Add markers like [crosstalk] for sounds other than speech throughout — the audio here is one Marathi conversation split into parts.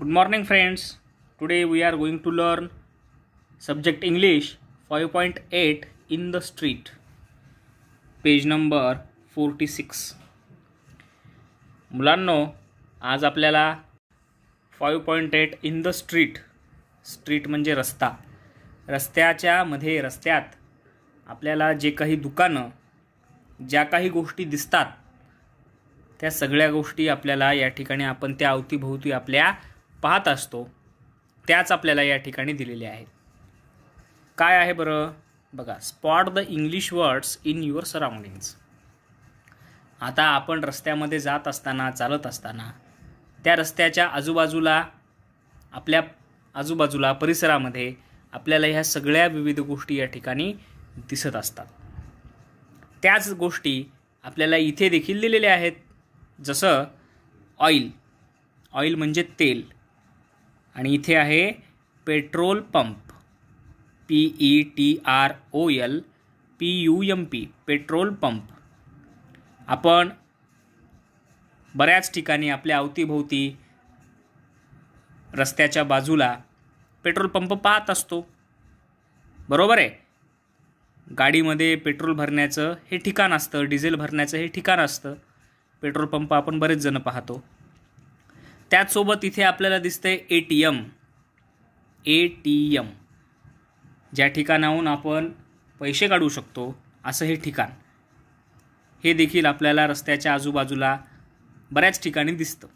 good morning friends today we are going to learn subject English five point eight in the street page number forty six मुलांनो आज आपल्याला five point eight in the street street म्हणजे रस्ता रस्त्याच्या मध्ये रस्त्यात आपल्याला जे काही दुकानं ज्या काही गोष्टी दिसतात त्या सगळ्या गोष्टी आपल्याला या ठिकाणी आपण त्या अवतीभोवती आपल्या पाहत असतो त्याच आपल्याला या ठिकाणी दिलेल्या आहेत काय आहे बरं बघा spot the English words in your surroundings आता आपण रस्त्यामध्ये जात असताना चालत असताना त्या रस्त्याच्या आजूबाजूला आपल्या आजूबाजूला परिसरामध्ये आपल्याला ह्या सगळ्या विविध गोष्टी या ठिकाणी दिसत असतात त्याच गोष्टी आपल्याला इथे देखील दिलेल्या आहेत जसं ऑइल ऑइल म्हणजे तेल आणि इथे आहे petrol pump P E T R O L P U M P petrol pump आपण बऱ्याच ठिकाणी आपल्या अवतीभोवती रस्त्याच्या बाजूला पेट्रोल पंप पाहत असतो बरोबर आहे गाडीमध्ये पेट्रोल भरण्याचं हे ठिकाण असतं डिझेल भरण्याचं हे ठिकाण असतं पेट्रोल पंप आपण बरेच जण पाहतो त्याचसोबत इथे आपल्याला दिसते A T M A T M ज्या ठिकाणाहून आपण पैसे काढू शकतो असं हे ठिकाण हे देखील आपल्याला रस्त्याच्या आजूबाजूला बऱ्याच ठिकाणी दिसतं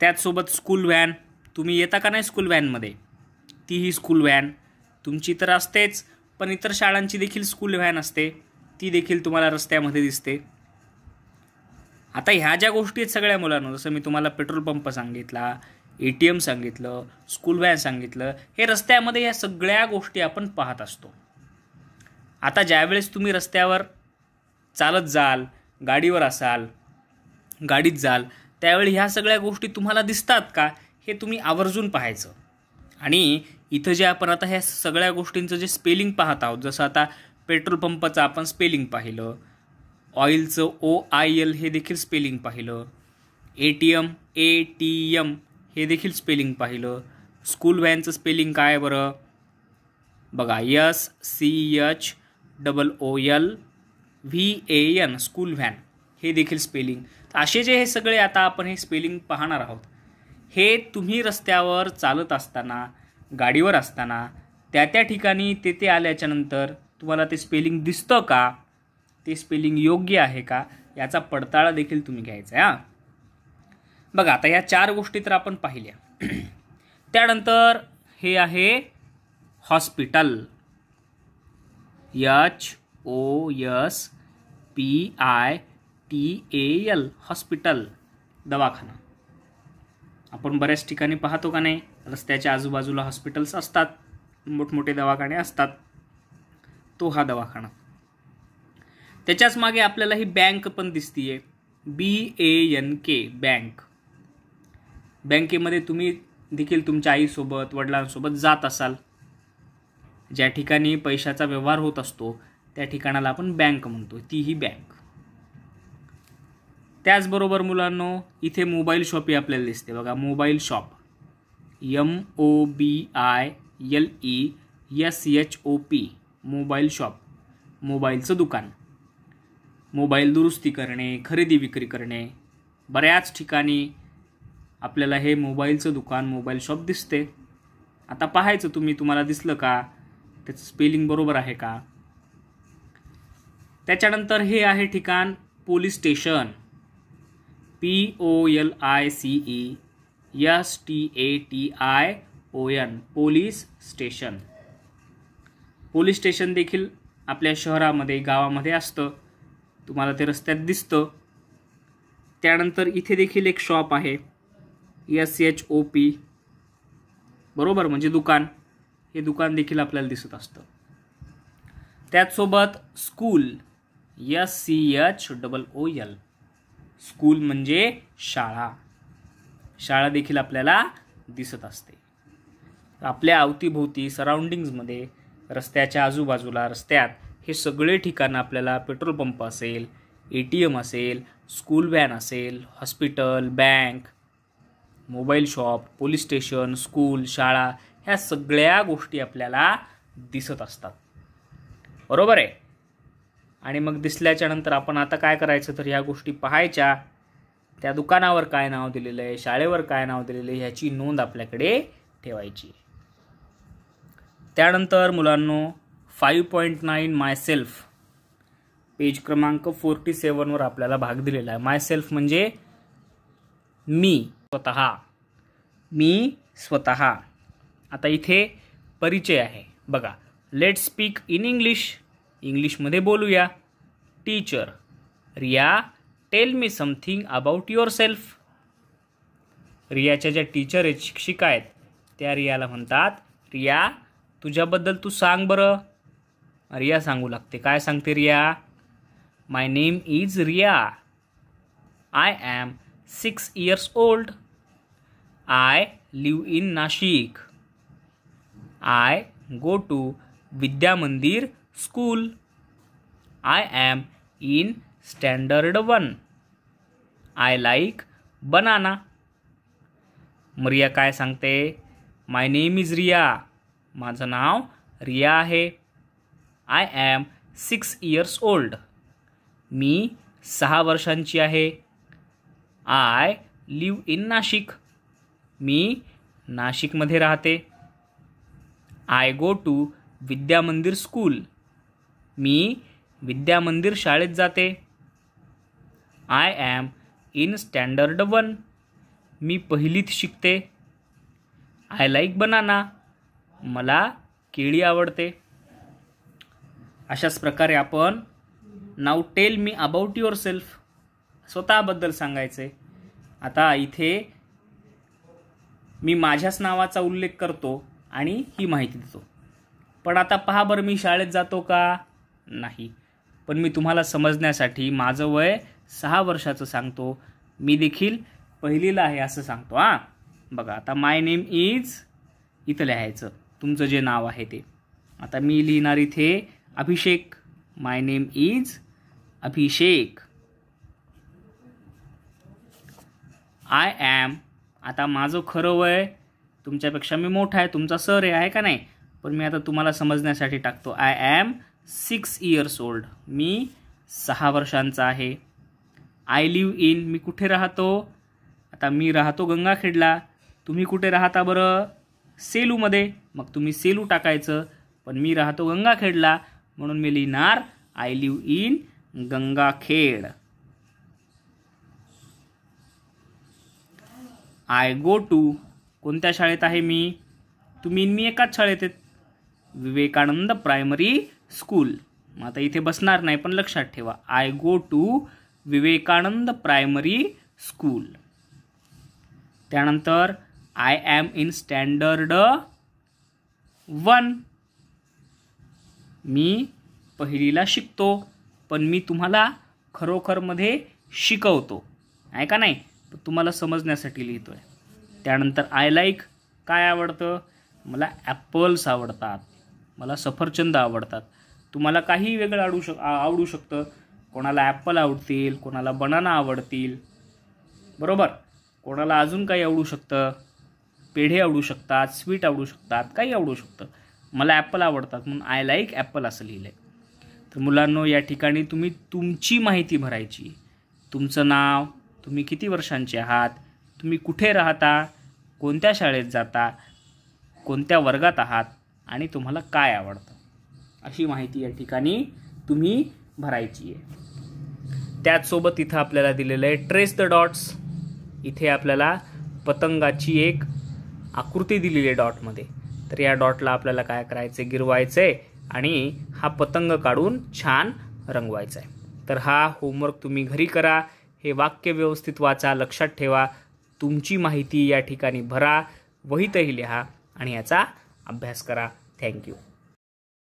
त्याचसोबत स्कूल व्हॅन तुम्ही येता का नाही स्कूल व्हॅनमध्ये तीही स्कूल व्हॅन तुमची तर असतेच पण इतर शाळांची देखील स्कूल व्हॅन असते ती देखील तुम्हाला रस्त्यामध्ये दिसते आता ह्या ज्या गोष्टी आहेत सगळ्या मुलांना जसं मी तुम्हाला पेट्रोल पंप सांगितला ए टी एम सांगितलं स्कूल व्हॅन सांगितलं हे रस्त्यामध्ये या सगळ्या गोष्टी आपण पाहत असतो आता ज्यावेळेस तुम्ही रस्त्यावर चालत जाल गाडीवर असाल गाडीत जाल त्यावेळी ह्या सगळ्या गोष्टी तुम्हाला दिसतात का हे तुम्ही आवर्जून पाहायचं आणि इथं जे आपण आता ह्या सगळ्या गोष्टींचं जे स्पेलिंग पाहत आहोत जसं आता पेट्रोल पंपाचं आपण स्पेलिंग पाहिलं ऑइलचं ओ आय एल हे देखील स्पेलिंग पाहिलं A T M A T M हे देखील स्पेलिंग पाहिलं स्कूल व्हॅनचं स्पेलिंग काय बरं बघा S C H double O L V A N school van हे देखील स्पेलिंग असे जे हे सगळे आता आपण हे स्पेलिंग पाहणार आहोत हे तुम्ही रस्त्यावर चालत असताना गाडीवर असताना त्या त्या ठिकाणी ते ते आल्याच्यानंतर तुम्हाला ते स्पेलिंग दिसतं का ते स्पेलिंग योग्य आहे का याचा पडताळा देखील तुम्ही घ्यायचा आहे हां बघा आता ह्या चार गोष्टी तर आपण पाहिल्या [clears throat] त्यानंतर हे आहे hospital H O S P I T A L hospital दवाखाना आपण बऱ्याच ठिकाणी पाहतो का नाही रस्त्याच्या आजूबाजूला हॉस्पिटल्स असतात मोठमोठे दवाखाने असतात तो हा दवाखाना त्याच्याच मागे आपल्याला ही बँक पण दिसतीये बी ए एन के बँक बँकेमध्ये तुम्ही देखील तुमच्या आईसोबत वडिलांसोबत जात असाल ज्या ठिकाणी पैशाचा व्यवहार होत असतो त्या ठिकाणाला आपण बँक म्हणतो ती ही बँक त्याचबरोबर मुलांनो इथे मोबाईल शॉप आपल्याला दिसते बघा mobile shop M O B I L E S H O P mobile shop मोबाईलचं दुकान मोबाईल दुरुस्ती करणे खरेदी विक्री करणे बऱ्याच ठिकाणी आपल्याला हे मोबाईलचं दुकान मोबाईल शॉप दिसते आता पाहायचं तुम्ही तुम्हाला दिसलं का त्याचं स्पेलिंग बरोबर आहे का त्याच्यानंतर हे आहे ठिकाण police station P O L I C E S T A T I O N police station police station देखील आपल्या शहरामध्ये गावामध्ये असतं तुम्हाला ते रस्त्यात दिसतं त्यानंतर इथे देखील एक शॉप आहे एस एच ओ पी बरोबर म्हणजे दुकान हे दुकान देखील आपल्याला दिसत असतं त्याचसोबत school S C H double O L school म्हणजे शाळा शाळा देखील आपल्याला दिसत असते आपल्या अवतीभोवती सराउंडिंग्जमध्ये रस्त्याच्या आजूबाजूला रस्त्यात हे सगळे ठिकाणं आपल्याला पेट्रोल पंप असेल ए टी एम असेल स्कूल व्हॅन असेल hospital bank mobile shop police station school शाळा ह्या सगळ्या गोष्टी आपल्याला दिसत असतात बरोबर आहे आणि मग दिसल्याच्या नंतर आपण आता काय करायचं तर ह्या गोष्टी पाहायच्या त्या दुकानावर काय नाव दिलेलं आहे शाळेवर काय नाव दिलेलं आहे ह्याची नोंद आपल्याकडे ठेवायची त्यानंतर मुलांनो five point nine myself page क्रमांक फोर्टी सेवनवर आपल्याला भाग दिलेला आहे माय सेल्फ म्हणजे मी स्वत मी स्वत आता इथे परिचय आहे बघा लेट स्पीक इन इंग्लिश इंग्लिशमध्ये बोलूया teacher Riya tell me something about yourself रियाच्या ज्या टीचर आहेत शिक्षिका आहेत त्या रियाला म्हणतात रिया तुझ्याबद्दल तू सांग बरं रिया सांगू लागते काय सांगते Riya my name is Riya I am six years old I live in Nashik I go to Vidyamandir school I am in standard one I like banana मरिया काय सांगते माय नेम इज रिया माझं नाव रिया आहे I am six years old मी सहा वर्षांची आहे आय लिव इन नाशिक मी नाशिकमध्ये राहते I go to Vidyamandir school मी विद्यामंदिर शाळेत जाते I am in standard one मी पहिलीत शिकते आय लाईक बनाना मला केळी आवडते अशाच प्रकारे आपण नाव tell me about yourself स्वतःबद्दल सांगायचं आहे आता इथे मी माझ्याच नावाचा उल्लेख करतो आणि ही माहिती देतो पण आता पहा बरं मी शाळेत जातो का नाही पण मी तुम्हाला समजण्यासाठी माझं वय सहा वर्षाचं सांगतो मी देखील पहिलीला आहे असं सांगतो हां बघा आता माय नेम इज इथं लिहायचं तुमचं जे नाव आहे ते आता मी लिहिणार इथे Abhishek my name is Abhishek I am आता माझं खरं वय तुमच्यापेक्षा मी मोठा आहे तुमचा सर आहे का नाही पण मी आता तुम्हाला समजण्यासाठी टाकतो I am six years old मी सहा वर्षांचा आहे आय लिव्ह इन मी कुठे राहतो आता मी राहतो गंगाखेडला तुम्ही कुठे राहता बरं सेलूमध्ये मग तुम्ही सेलू टाकायचं पण मी राहतो गंगाखेडला म्हणून मी लिहिणार I live in Gangakhed I go to कोणत्या शाळेत आहे मी तुम्ही मी एकाच शाळेत आहेत विवेकानंद प्रायमरी स्कूल मग आता इथे बसणार नाही पण लक्षात ठेवा I go to Vivekanand primary school त्यानंतर I am in standard one मी पहिलीला शिकतो पण मी तुम्हाला खरोखरमध्ये शिकवतो आहे का नाही तुम्हाला समजण्यासाठी लिहितो आहे त्यानंतर आय लाईक काय आवडतं मला ॲपल्स आवडतात मला सफरचंद आवडतात तुम्हाला काही वेगळं आवडू शक आवडू शकतं कोणाला ॲपल आवडतील कोणाला बनाना आवडतील बरोबर कोणाला अजून काही आवडू शकतं पेढे आवडू शकतात स्वीट आवडू शकतात काही आवडू शकतं मला ॲपल आवडतात म्हणून आय लाईक ॲपल असं लिहिलं आहे तर मुलांनो या ठिकाणी तुम्ही तुमची माहिती भरायची तुमचं नाव तुम्ही किती वर्षांचे आहात तुम्ही कुठे राहता कोणत्या शाळेत जाता कोणत्या वर्गात आहात आणि तुम्हाला काय आवडतं अशी माहिती या ठिकाणी तुम्ही भरायची आहे त्याचसोबत इथं आपल्याला दिलेलं आहे ट्रेस द डॉट्स इथे आपल्याला पतंगाची एक आकृती दिलेली आहे डॉटमध्ये तर या डॉटला आपल्याला काय करायचं गिरवायचं आहे आणि हा पतंग काढून छान रंगवायचा आहे तर हा होमवर्क तुम्ही घरी करा हे वाक्य व्यवस्थित वाचा लक्षात ठेवा तुमची माहिती या ठिकाणी भरा वहीतही लिहा आणि याचा अभ्यास करा थँक्यू